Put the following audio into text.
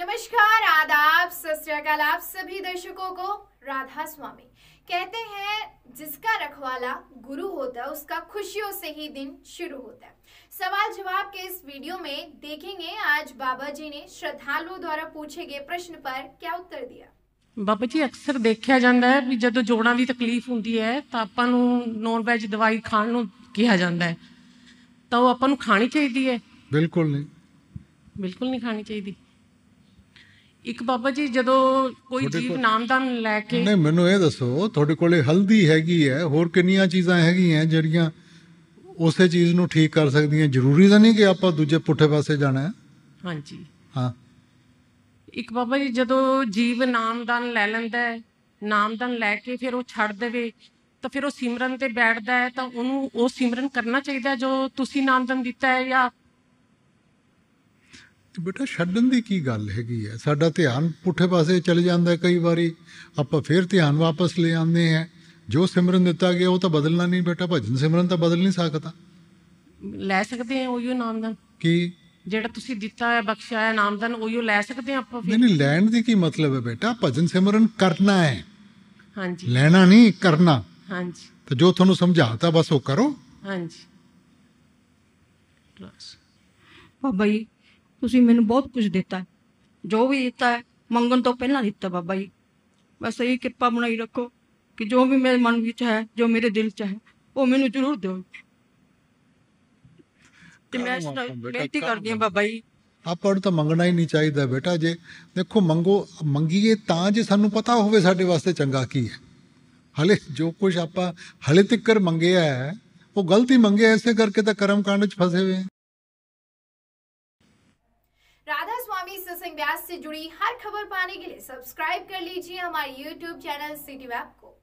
नमस्कार आदाब सत्याकाल आप सभी दर्शकों को राधा स्वामी कहते हैं जिसका रखवाला गुरु होता है उसका खुशियों से ही दिन शुरू होता है सवाल जवाब के इस वीडियो में देखेंगे आज बाबा जी ने श्रद्धालुओं द्वारा पूछे गए प्रश्न पर क्या उत्तर दिया बाबा जी अक्सर देखा जाता है ਵੀ ਜਦੋਂ ਜੋੜਾਂ ਦੀ ਤਕਲੀਫ ਹੁੰਦੀ ਹੈ ਤਾਂ ਆਪਾਂ ਨੂੰ ਨੌਨ ਵੈਜ ਦਵਾਈ ਖਾਣ ਨੂੰ ਕਿਹਾ ਜਾਂਦਾ ਹੈ ਤਾਂ ਉਹ ਆਪਾਂ ਨੂੰ ਖਾਣੀ ਚਾਹੀਦੀ ਹੈ ਬਿਲਕੁਲ ਨਹੀਂ ਇੱਕ ਬਾਬਾ ਜੀ ਜਦੋਂ ਕੋਈ ਜੀਵ ਨਾਮਦਾਨ ਲੈ ਕੇ ਨਹੀਂ ਮੈਨੂੰ ਇਹ ਦੱਸੋ ਤੁਹਾਡੇ ਕੋਲੇ ਹਲਦੀ ਹੈਗੀ ਹੈ ਹੋਰ ਕਿੰਨੀਆਂ ਚੀਜ਼ਾਂ ਹੈਗੀਆਂ ਜਿਹੜੀਆਂ ਉਸੇ ਚੀਜ਼ ਨੂੰ ਠੀਕ ਕਰ ਸਕਦੀਆਂ ਜ਼ਰੂਰੀ ਤਾਂ ਨਹੀਂ ਕਿ ਆਪਾਂ ਦੂਜੇ ਪੁੱਠੇ ਪਾਸੇ ਜਾਣਾ ਹੈ ਹਾਂਜੀ ਹਾਂ ਇੱਕ ਬਾਬਾ ਜੀ ਜਦੋਂ ਜੀਵ ਨਾਮਦਾਨ ਲੈ ਲੈਂਦਾ ਹੈ ਨਾਮਦਾਨ ਲੈ ਕੇ ਫਿਰ ਉਹ ਛੱਡ ਦੇਵੇ ਤਾਂ ਫਿਰ ਉਹ ਸਿਮਰਨ ਤੇ ਬੈਠਦਾ ਹੈ ਤਾਂ ਉਹਨੂੰ ਉਹ ਸਿਮਰਨ ਕਰਨਾ ਚਾਹੀਦਾ ਜੋ ਤੁਸੀਂ ਨਾਮਦਾਨ ਦਿੱਤਾ ਹੈ ਜਾਂ ਬੇਟਾ ਛੱਡਣ ਦੀ ਕੀ ਗੱਲ ਹੈਗੀ ਹੈ ਸਾਡਾ ਧਿਆਨ ਪੁੱਠੇ ਪਾਸੇ ਚਲੇ ਜਾਂਦਾ ਹੈ ਕਈ ਵਾਰੀ ਆਪਾਂ ਫੇਰ ਧਿਆਨ ਵਾਪਸ ਲੈ ਆਉਂਦੇ ਆ ਜੋ ਸਿਮਰਨ ਦਿੱਤਾ ਗਿਆ ਉਹ ਤਾਂ ਬਦਲਣਾ ਨਹੀਂ ਬੇਟਾ ਭਜਨ ਸਿਮਰਨ ਤਾਂ ਬਦਲ ਨਹੀਂ ਸਕਦਾ ਲੈ ਸਕਦੇ ਆ ਉਹੀਓ ਨਾਮਦਾਨ ਕੀ ਜਿਹੜਾ ਤੁਸੀਂ ਦਿੱਤਾ ਹੈ ਬਖਸ਼ਿਆ ਹੈ ਨਾਮਦਾਨ ਉਹੀਓ ਲੈ ਸਕਦੇ ਆ ਆਪਾਂ ਫਿਰ ਨਹੀਂ ਲੈਣ ਦੀ ਕੀ ਮਤਲਬ ਹੈ ਬੇਟਾ ਭਜਨ ਸਿਮਰਨ ਕਰਨਾ ਹੈ ਹਾਂਜੀ ਲੈਣਾ ਨਹੀਂ ਕਰਨਾ ਹਾਂਜੀ ਤਾਂ ਜੋ ਤੁਹਾਨੂੰ ਸਮਝਾਤਾ ਬਸ ਉਹ ਕਰੋ ਹਾਂਜੀ ਬਸ ਬਾਬਾ ਜੀ ਤੁਸੀਂ ਮੈਨੂੰ ਬਹੁਤ ਕੁਝ ਦਿੱਤਾ ਜੋ ਵੀ ਦਿੱਤਾ ਹੈ ਮੰਗਣ ਤੋਂ ਪਹਿਲਾਂ ਦਿੱਤਾ ਬਾਬਾ ਜੀ ਬਸ ਇਹ ਕਿਰਪਾ ਬਣਾਈ ਰੱਖੋ ਕਿ ਜੋ ਵੀ ਮੇਰੇ ਮਨ ਵਿੱਚ ਹੈ ਜੋ ਮੇਰੇ ਦਿਲ 'ਚ ਹੈ ਉਹ ਮੈਨੂੰ ਜ਼ਰੂਰ ਦਿਓ ਤੇ ਮੈਂ ਬੇਨਤੀ ਕਰਦੀ ਹਾਂ ਬਾਬਾ ਜੀ ਆਪਾਂ ਨੂੰ ਤਾਂ ਮੰਗਣਾ ਹੀ ਨਹੀਂ ਚਾਹੀਦਾ ਬੇਟਾ ਜੇ ਦੇਖੋ ਮੰਗੋ ਮੰਗੀਏ ਤਾਂ ਜੇ ਸਾਨੂੰ ਪਤਾ ਹੋਵੇ ਸਾਡੇ ਵਾਸਤੇ ਚੰਗਾ ਕੀ ਹੈ ਹਲੇ ਜੋ ਕੁਝ ਆਪਾਂ ਹਲੇ ਤੱਕ ਮੰਗਿਆ ਹੈ ਉਹ ਗਲਤੀ ਮੰਗਿਆ ਐਸੇ ਕਰਕੇ ਤਾਂ ਕਰਮ ਕਾਂਡ 'ਚ ਫਸੇ ਹੋਏ सिंह व्यास से जुड़ी हर खबर पाने के लिए सब्सक्राइब कर लीजिए हमारे यूट्यूब चैनल सिटी वैप को